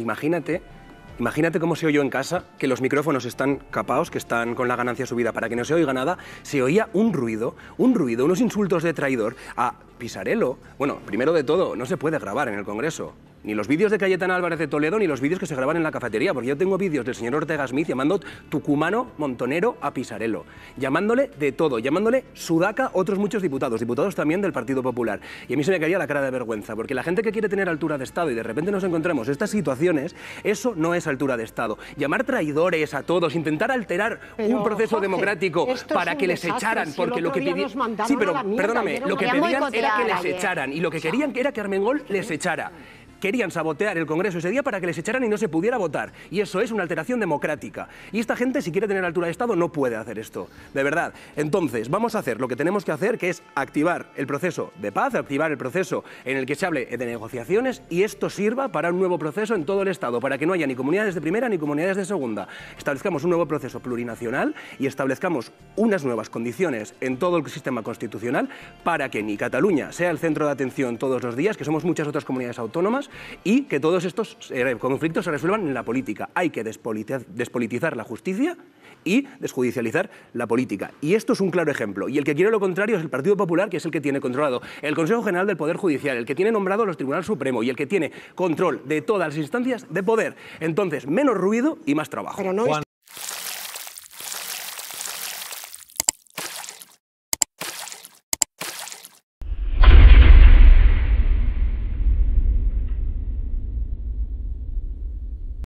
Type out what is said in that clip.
Imagínate, imagínate cómo se oyó en casa, que los micrófonos están capaos, que están con la ganancia subida para que no se oiga nada. Se oía un ruido, un ruido, unos insultos de traidor a Pisarello. Bueno, primero de todo, no se puede grabar en el Congreso. Ni los vídeos de Cayetán Álvarez de Toledo, ni los vídeos que se graban en la cafetería, porque yo tengo vídeos del señor Ortega Smith llamando tucumano montonero a Pisarello, llamándole de todo, llamándole sudaca otros muchos diputados, diputados también del Partido Popular. Y a mí se me caía la cara de vergüenza, porque la gente que quiere tener altura de Estado y de repente nos encontramos estas situaciones, eso no es altura de Estado. Llamar traidores a todos, intentar alterar un proceso democrático para que les echaran, porque lo que pedían... Sí, pero perdóname, lo que pedían era que les echaran y lo que querían era que Armengol les echara querían sabotear el Congreso ese día para que les echaran y no se pudiera votar. Y eso es una alteración democrática. Y esta gente, si quiere tener altura de Estado, no puede hacer esto. De verdad. Entonces, vamos a hacer lo que tenemos que hacer, que es activar el proceso de paz, activar el proceso en el que se hable de negociaciones y esto sirva para un nuevo proceso en todo el Estado, para que no haya ni comunidades de primera ni comunidades de segunda. Establezcamos un nuevo proceso plurinacional y establezcamos unas nuevas condiciones en todo el sistema constitucional para que ni Cataluña sea el centro de atención todos los días, que somos muchas otras comunidades autónomas, y que todos estos eh, conflictos se resuelvan en la política. Hay que despolitizar la justicia y desjudicializar la política. Y esto es un claro ejemplo. Y el que quiere lo contrario es el Partido Popular, que es el que tiene controlado el Consejo General del Poder Judicial, el que tiene nombrado los Tribunales Supremo y el que tiene control de todas las instancias de poder. Entonces, menos ruido y más trabajo.